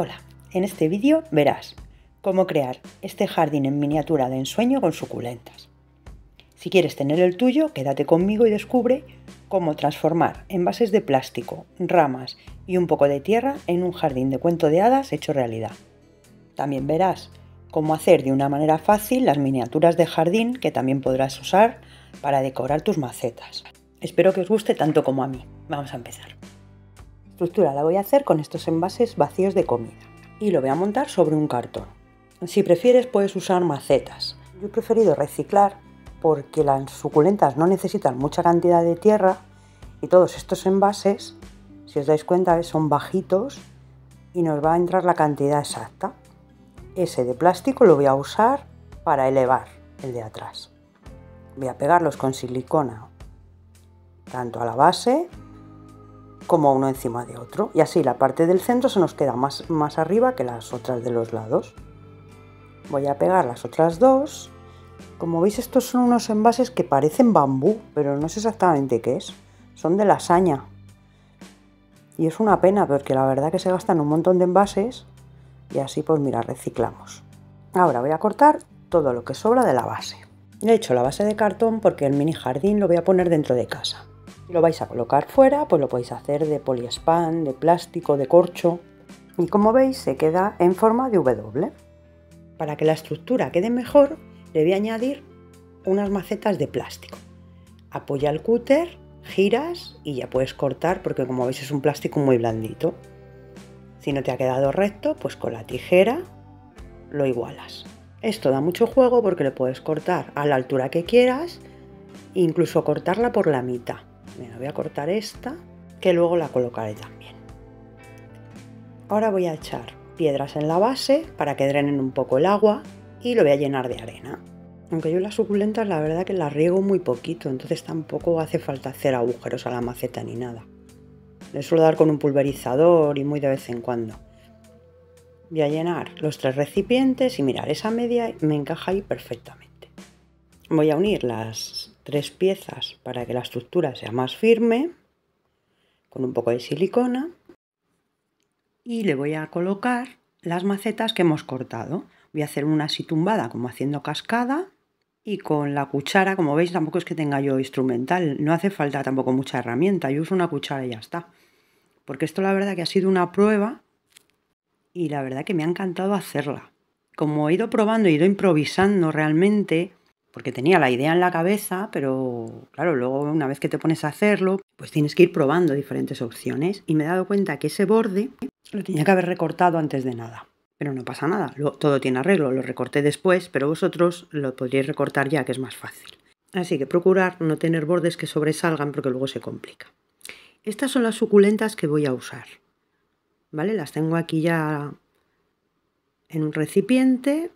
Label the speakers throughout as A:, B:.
A: Hola, en este vídeo verás cómo crear este jardín en miniatura de ensueño con suculentas. Si quieres tener el tuyo, quédate conmigo y descubre cómo transformar envases de plástico, ramas y un poco de tierra en un jardín de cuento de hadas hecho realidad. También verás cómo hacer de una manera fácil las miniaturas de jardín que también podrás usar para decorar tus macetas. Espero que os guste tanto como a mí. Vamos a empezar estructura la voy a hacer con estos envases vacíos de comida y lo voy a montar sobre un cartón. Si prefieres puedes usar macetas. Yo he preferido reciclar porque las suculentas no necesitan mucha cantidad de tierra y todos estos envases, si os dais cuenta, son bajitos y nos va a entrar la cantidad exacta. Ese de plástico lo voy a usar para elevar el de atrás. Voy a pegarlos con silicona tanto a la base como uno encima de otro y así la parte del centro se nos queda más, más arriba que las otras de los lados. Voy a pegar las otras dos. Como veis estos son unos envases que parecen bambú, pero no sé exactamente qué es. Son de lasaña. Y es una pena porque la verdad que se gastan un montón de envases y así pues mira, reciclamos. Ahora voy a cortar todo lo que sobra de la base. He hecho la base de cartón porque el mini jardín lo voy a poner dentro de casa lo vais a colocar fuera, pues lo podéis hacer de poliespan, de plástico, de corcho. Y como veis, se queda en forma de W. Para que la estructura quede mejor, le voy a añadir unas macetas de plástico. Apoya el cúter, giras y ya puedes cortar porque como veis es un plástico muy blandito. Si no te ha quedado recto, pues con la tijera lo igualas. Esto da mucho juego porque lo puedes cortar a la altura que quieras, incluso cortarla por la mitad voy a cortar esta, que luego la colocaré también. Ahora voy a echar piedras en la base para que drenen un poco el agua y lo voy a llenar de arena. Aunque yo las suculentas la verdad que las riego muy poquito, entonces tampoco hace falta hacer agujeros a la maceta ni nada. Le suelo dar con un pulverizador y muy de vez en cuando. Voy a llenar los tres recipientes y mirar, esa media me encaja ahí perfectamente. Voy a unir las tres piezas para que la estructura sea más firme, con un poco de silicona. Y le voy a colocar las macetas que hemos cortado. Voy a hacer una así tumbada, como haciendo cascada. Y con la cuchara, como veis, tampoco es que tenga yo instrumental. No hace falta tampoco mucha herramienta. Yo uso una cuchara y ya está. Porque esto la verdad que ha sido una prueba y la verdad que me ha encantado hacerla. Como he ido probando, he ido improvisando realmente, porque tenía la idea en la cabeza, pero claro, luego una vez que te pones a hacerlo, pues tienes que ir probando diferentes opciones y me he dado cuenta que ese borde lo tenía que haber recortado antes de nada. Pero no pasa nada, todo tiene arreglo, lo recorté después, pero vosotros lo podríais recortar ya que es más fácil. Así que procurar no tener bordes que sobresalgan porque luego se complica. Estas son las suculentas que voy a usar. ¿Vale? Las tengo aquí ya en un recipiente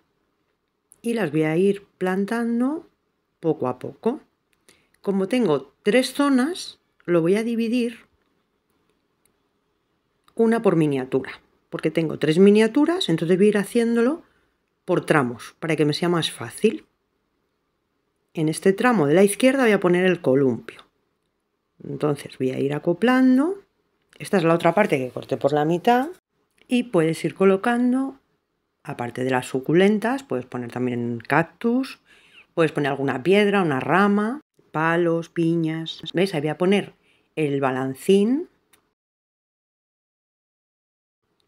A: y las voy a ir plantando poco a poco. Como tengo tres zonas, lo voy a dividir una por miniatura, porque tengo tres miniaturas, entonces voy a ir haciéndolo por tramos, para que me sea más fácil. En este tramo de la izquierda voy a poner el columpio. Entonces voy a ir acoplando. Esta es la otra parte que corté por la mitad. Y puedes ir colocando Aparte de las suculentas, puedes poner también cactus, puedes poner alguna piedra, una rama, palos, piñas. ¿Veis? Ahí voy a poner el balancín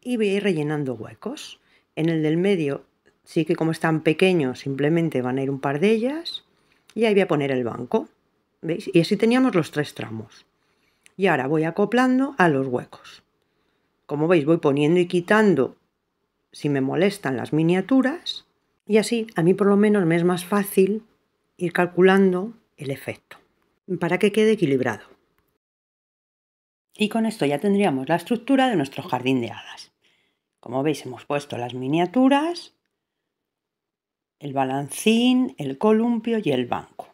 A: y voy a ir rellenando huecos. En el del medio, sí que como están pequeños, simplemente van a ir un par de ellas y ahí voy a poner el banco. ¿Veis? Y así teníamos los tres tramos. Y ahora voy acoplando a los huecos. Como veis, voy poniendo y quitando si me molestan las miniaturas y así a mí por lo menos me es más fácil ir calculando el efecto para que quede equilibrado. Y con esto ya tendríamos la estructura de nuestro jardín de hadas. Como veis hemos puesto las miniaturas, el balancín, el columpio y el banco.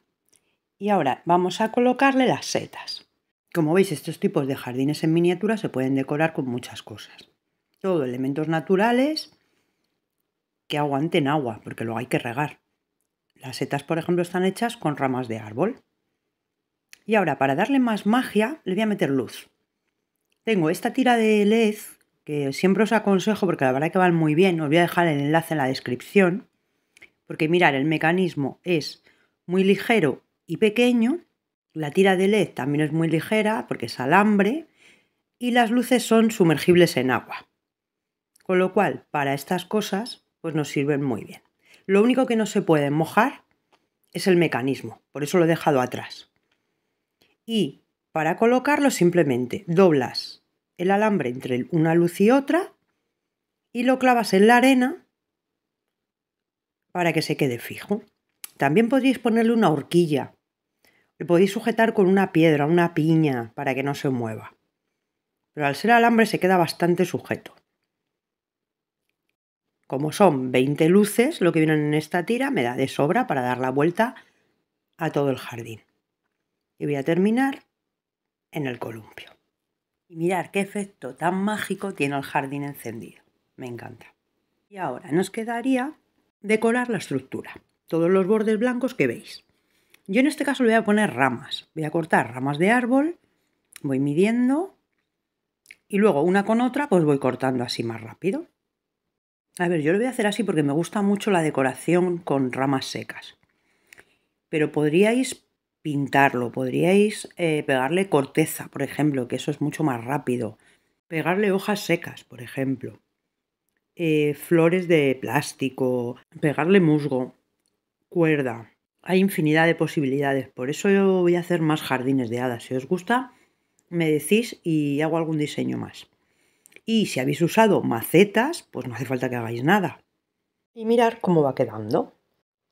A: Y ahora vamos a colocarle las setas. Como veis, estos tipos de jardines en miniatura se pueden decorar con muchas cosas todo elementos naturales que aguanten agua, porque lo hay que regar. Las setas, por ejemplo, están hechas con ramas de árbol. Y ahora, para darle más magia, le voy a meter luz. Tengo esta tira de LED que siempre os aconsejo porque la verdad que van muy bien. Os voy a dejar el enlace en la descripción. Porque mirar, el mecanismo es muy ligero y pequeño. La tira de LED también es muy ligera porque es alambre. Y las luces son sumergibles en agua. Con lo cual, para estas cosas, pues nos sirven muy bien. Lo único que no se puede mojar es el mecanismo, por eso lo he dejado atrás. Y para colocarlo simplemente doblas el alambre entre una luz y otra y lo clavas en la arena para que se quede fijo. También podríais ponerle una horquilla. Lo podéis sujetar con una piedra, una piña, para que no se mueva. Pero al ser alambre se queda bastante sujeto. Como son 20 luces, lo que vienen en esta tira me da de sobra para dar la vuelta a todo el jardín. Y voy a terminar en el columpio. Y mirar qué efecto tan mágico tiene el jardín encendido. Me encanta. Y ahora nos quedaría decorar la estructura. Todos los bordes blancos que veis. Yo en este caso le voy a poner ramas. Voy a cortar ramas de árbol, voy midiendo y luego una con otra pues voy cortando así más rápido. A ver, yo lo voy a hacer así porque me gusta mucho la decoración con ramas secas. Pero podríais pintarlo, podríais eh, pegarle corteza, por ejemplo, que eso es mucho más rápido. Pegarle hojas secas, por ejemplo. Eh, flores de plástico, pegarle musgo, cuerda. Hay infinidad de posibilidades. Por eso yo voy a hacer más jardines de hadas. Si os gusta, me decís y hago algún diseño más. Y si habéis usado macetas, pues no hace falta que hagáis nada. Y mirar cómo va quedando.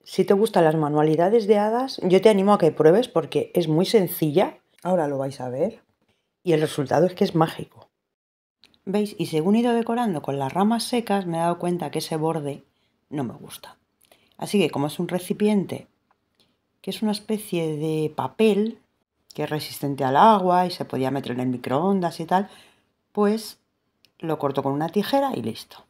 A: Si te gustan las manualidades de hadas, yo te animo a que pruebes porque es muy sencilla. Ahora lo vais a ver. Y el resultado es que es mágico. ¿Veis? Y según he ido decorando con las ramas secas, me he dado cuenta que ese borde no me gusta. Así que como es un recipiente, que es una especie de papel, que es resistente al agua y se podía meter en el microondas y tal, pues lo corto con una tijera y listo.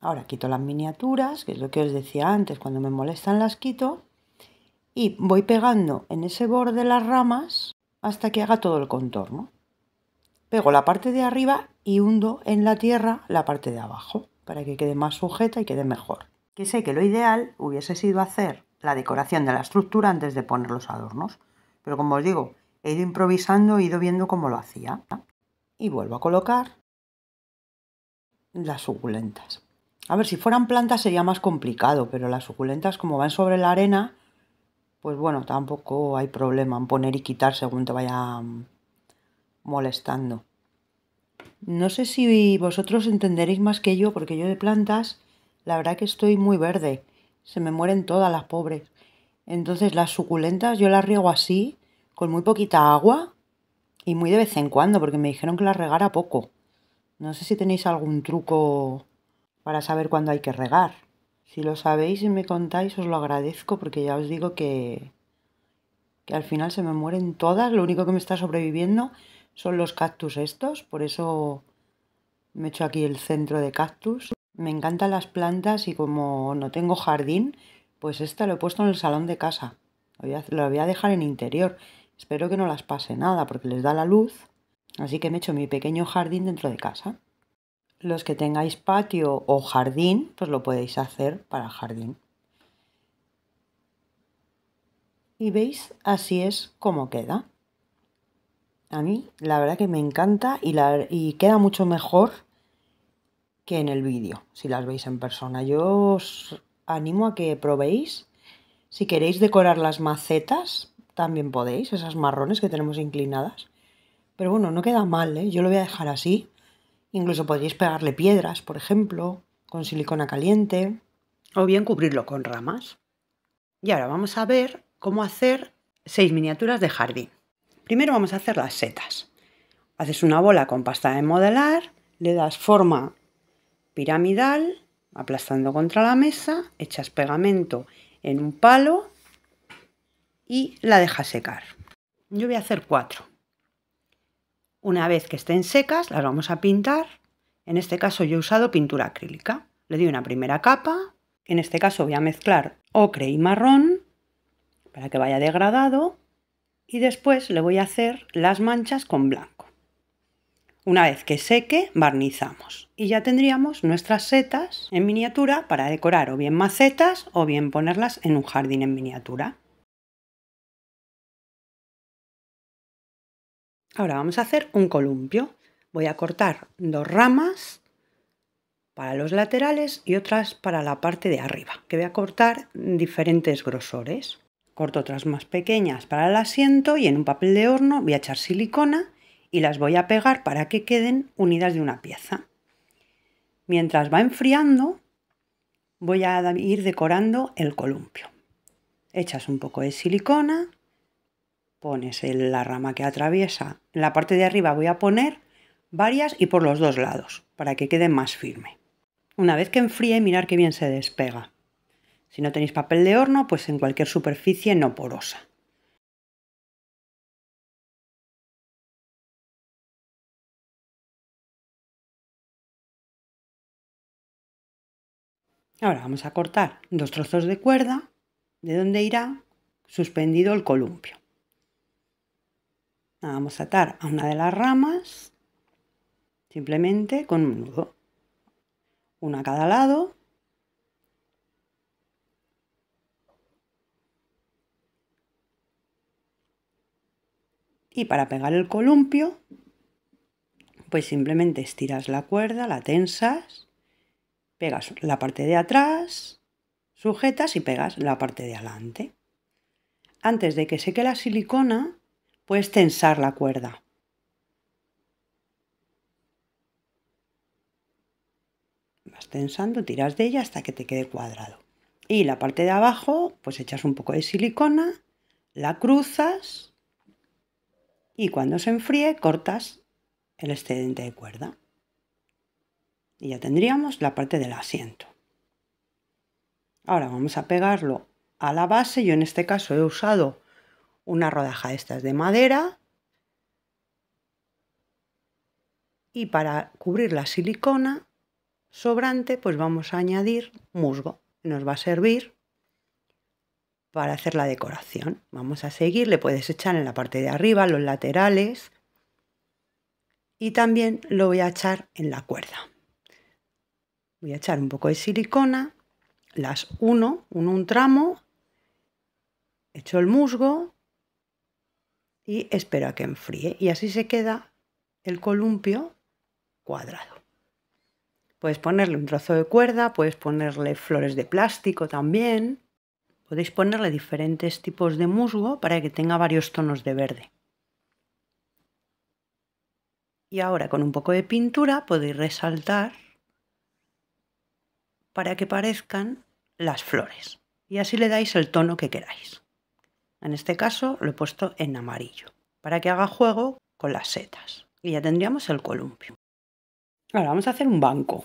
A: Ahora quito las miniaturas, que es lo que os decía antes, cuando me molestan las quito. Y voy pegando en ese borde las ramas hasta que haga todo el contorno. Pego la parte de arriba y hundo en la tierra la parte de abajo, para que quede más sujeta y quede mejor. Que sé que lo ideal hubiese sido hacer la decoración de la estructura antes de poner los adornos. Pero como os digo, He ido improvisando, he ido viendo cómo lo hacía. Y vuelvo a colocar las suculentas. A ver, si fueran plantas sería más complicado, pero las suculentas como van sobre la arena, pues bueno, tampoco hay problema en poner y quitar según te vaya mm, molestando. No sé si vosotros entenderéis más que yo, porque yo de plantas, la verdad que estoy muy verde. Se me mueren todas las pobres. Entonces las suculentas yo las riego así con muy poquita agua y muy de vez en cuando, porque me dijeron que la regara poco. No sé si tenéis algún truco para saber cuándo hay que regar. Si lo sabéis y me contáis, os lo agradezco porque ya os digo que, al final se me mueren todas. Lo único que me está sobreviviendo son los cactus estos, por eso me he hecho aquí el centro de cactus. Me encantan las plantas y como no tengo jardín, pues esta lo he puesto en el salón de casa. Lo voy a, voy dejar en interior Espero que no las pase nada porque les da la luz, así que me he hecho mi pequeño jardín dentro de casa. Los que tengáis patio o jardín, pues lo podéis hacer para jardín. Y veis, así es como queda. A mí la verdad que me encanta y, la, y queda mucho mejor que en el vídeo, si las veis en persona. Yo os animo a que probéis. Si queréis decorar las macetas, también podéis, esas marrones que tenemos inclinadas. Pero bueno, no queda mal, ¿eh? yo lo voy a dejar así. Incluso podéis pegarle piedras, por ejemplo, con silicona caliente. O bien cubrirlo con ramas. Y ahora vamos a ver cómo hacer seis miniaturas de jardín. Primero vamos a hacer las setas. Haces una bola con pasta de modelar, le das forma piramidal, aplastando contra la mesa, echas pegamento en un palo y la deja secar. Yo voy a hacer cuatro. Una vez que estén secas, las vamos a pintar. En este caso yo he usado pintura acrílica. Le doy una primera capa. En este caso voy a mezclar ocre y marrón para que vaya degradado. Y después le voy a hacer las manchas con blanco. Una vez que seque, barnizamos. Y ya tendríamos nuestras setas en miniatura para decorar o bien macetas o bien ponerlas en un jardín en miniatura. Ahora vamos a hacer un columpio. Voy a cortar dos ramas para los laterales y otras para la parte de arriba, que voy a cortar diferentes grosores. Corto otras más pequeñas para el asiento y en un papel de horno voy a echar silicona y las voy a pegar para que queden unidas de una pieza. Mientras va enfriando, voy a ir decorando el columpio. Echas un poco de silicona pones en la rama que atraviesa. En la parte de arriba voy a poner varias y por los dos lados, para que quede más firme. Una vez que enfríe, mirar que bien se despega. Si no tenéis papel de horno, pues en cualquier superficie no porosa. Ahora vamos a cortar dos trozos de cuerda de donde irá suspendido el columpio vamos a atar a una de las ramas, simplemente con un nudo. Una a cada lado. Y para pegar el columpio, pues simplemente estiras la cuerda, la tensas, pegas la parte de atrás, sujetas y pegas la parte de adelante. Antes de que seque la silicona, Puedes tensar la cuerda. Vas tensando, tiras de ella hasta que te quede cuadrado. Y la parte de abajo, pues echas un poco de silicona, la cruzas y cuando se enfríe cortas el excedente de cuerda. Y ya tendríamos la parte del asiento. Ahora vamos a pegarlo a la base. Yo en este caso he usado una rodaja de estas de madera y para cubrir la silicona sobrante pues vamos a añadir musgo. Nos va a servir para hacer la decoración. Vamos a seguir, le puedes echar en la parte de arriba, los laterales y también lo voy a echar en la cuerda. Voy a echar un poco de silicona, las uno, uno un tramo, echo el musgo y espero a que enfríe. Y así se queda el columpio cuadrado. Puedes ponerle un trozo de cuerda, puedes ponerle flores de plástico también. Podéis ponerle diferentes tipos de musgo para que tenga varios tonos de verde. Y ahora con un poco de pintura podéis resaltar para que parezcan las flores. Y así le dais el tono que queráis. En este caso lo he puesto en amarillo, para que haga juego con las setas. Y ya tendríamos el columpio. Ahora vamos a hacer un banco.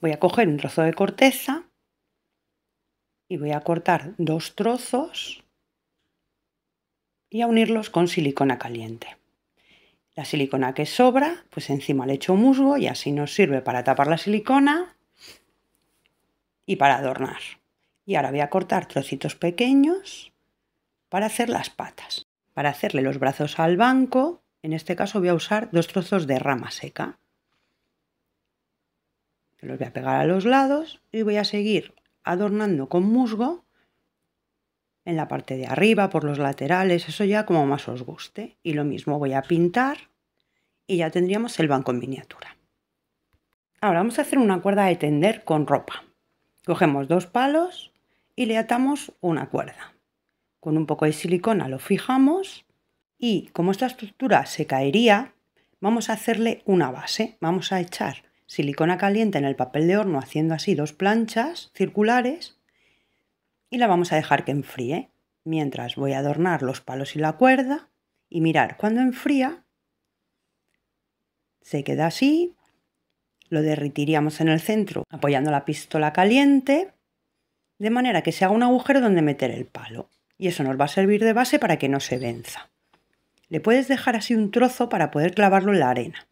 A: Voy a coger un trozo de corteza y voy a cortar dos trozos y a unirlos con silicona caliente. La silicona que sobra, pues encima le echo musgo y así nos sirve para tapar la silicona y para adornar. Y ahora voy a cortar trocitos pequeños para hacer las patas. Para hacerle los brazos al banco, en este caso voy a usar dos trozos de rama seca. Los voy a pegar a los lados y voy a seguir adornando con musgo en la parte de arriba, por los laterales, eso ya como más os guste. Y lo mismo voy a pintar y ya tendríamos el banco en miniatura. Ahora vamos a hacer una cuerda de tender con ropa. Cogemos dos palos y le atamos una cuerda con un poco de silicona lo fijamos y como esta estructura se caería, vamos a hacerle una base. Vamos a echar silicona caliente en el papel de horno haciendo así dos planchas circulares y la vamos a dejar que enfríe. Mientras voy a adornar los palos y la cuerda y mirar cuando enfría se queda así, lo derritiríamos en el centro apoyando la pistola caliente de manera que se haga un agujero donde meter el palo y eso nos va a servir de base para que no se venza. Le puedes dejar así un trozo para poder clavarlo en la arena.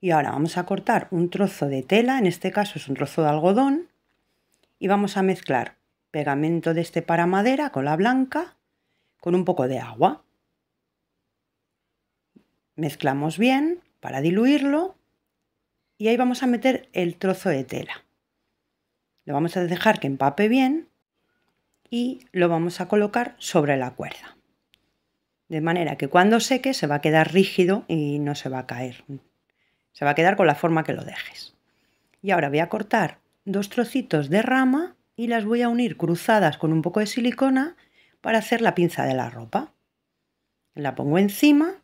A: Y ahora vamos a cortar un trozo de tela, en este caso es un trozo de algodón, y vamos a mezclar pegamento de este para madera con la blanca con un poco de agua. Mezclamos bien para diluirlo y ahí vamos a meter el trozo de tela. Lo vamos a dejar que empape bien y lo vamos a colocar sobre la cuerda. De manera que cuando seque se va a quedar rígido y no se va a caer. Se va a quedar con la forma que lo dejes. Y ahora voy a cortar dos trocitos de rama y las voy a unir cruzadas con un poco de silicona para hacer la pinza de la ropa. La pongo encima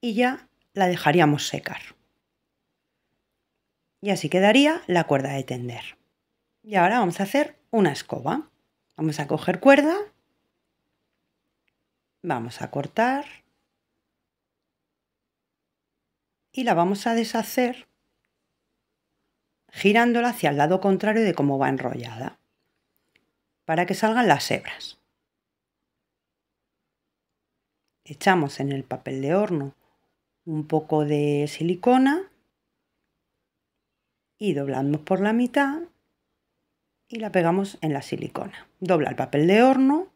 A: y ya la dejaríamos secar. Y así quedaría la cuerda de tender. Y ahora vamos a hacer una escoba. Vamos a coger cuerda. Vamos a cortar. Y la vamos a deshacer girándola hacia el lado contrario de cómo va enrollada para que salgan las hebras. Echamos en el papel de horno un poco de silicona y doblamos por la mitad y la pegamos en la silicona. Dobla el papel de horno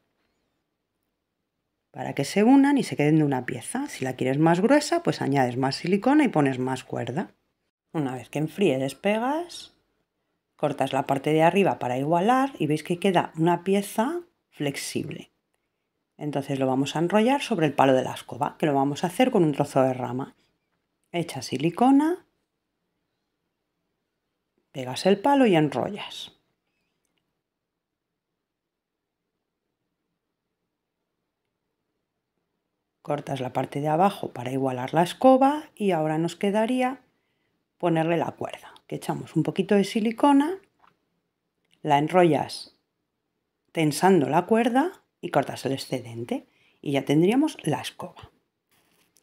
A: para que se unan y se queden de una pieza. Si la quieres más gruesa, pues añades más silicona y pones más cuerda. Una vez que enfríe, despegas, cortas la parte de arriba para igualar y veis que queda una pieza flexible. Entonces lo vamos a enrollar sobre el palo de la escoba, que lo vamos a hacer con un trozo de rama. Echa silicona, pegas el palo y enrollas. cortas la parte de abajo para igualar la escoba y ahora nos quedaría ponerle la cuerda que echamos un poquito de silicona la enrollas tensando la cuerda y cortas el excedente y ya tendríamos la escoba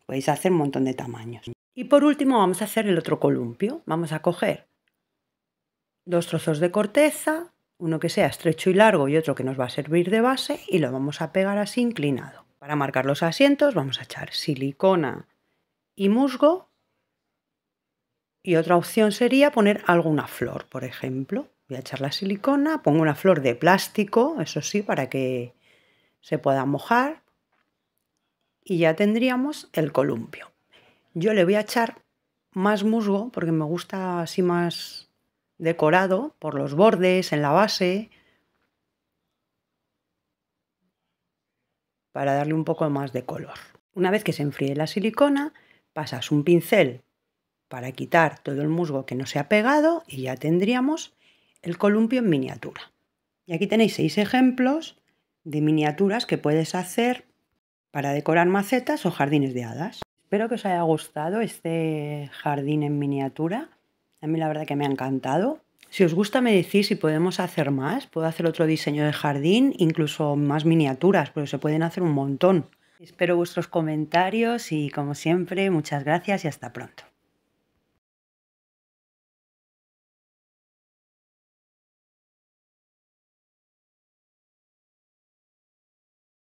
A: podéis hacer un montón de tamaños y por último vamos a hacer el otro columpio vamos a coger dos trozos de corteza uno que sea estrecho y largo y otro que nos va a servir de base y lo vamos a pegar así inclinado para marcar los asientos vamos a echar silicona y musgo. Y otra opción sería poner alguna flor, por ejemplo. Voy a echar la silicona, pongo una flor de plástico, eso sí, para que se pueda mojar. Y ya tendríamos el columpio. Yo le voy a echar más musgo porque me gusta así más decorado por los bordes, en la base. para darle un poco más de color. Una vez que se enfríe la silicona, pasas un pincel para quitar todo el musgo que no se ha pegado y ya tendríamos el columpio en miniatura. Y aquí tenéis seis ejemplos de miniaturas que puedes hacer para decorar macetas o jardines de hadas. Espero que os haya gustado este jardín en miniatura. A mí la verdad que me ha encantado. Si os gusta, me decís si podemos hacer más. Puedo hacer otro diseño de jardín, incluso más miniaturas, pero se pueden hacer un montón. Espero vuestros comentarios y como siempre, muchas gracias y hasta pronto.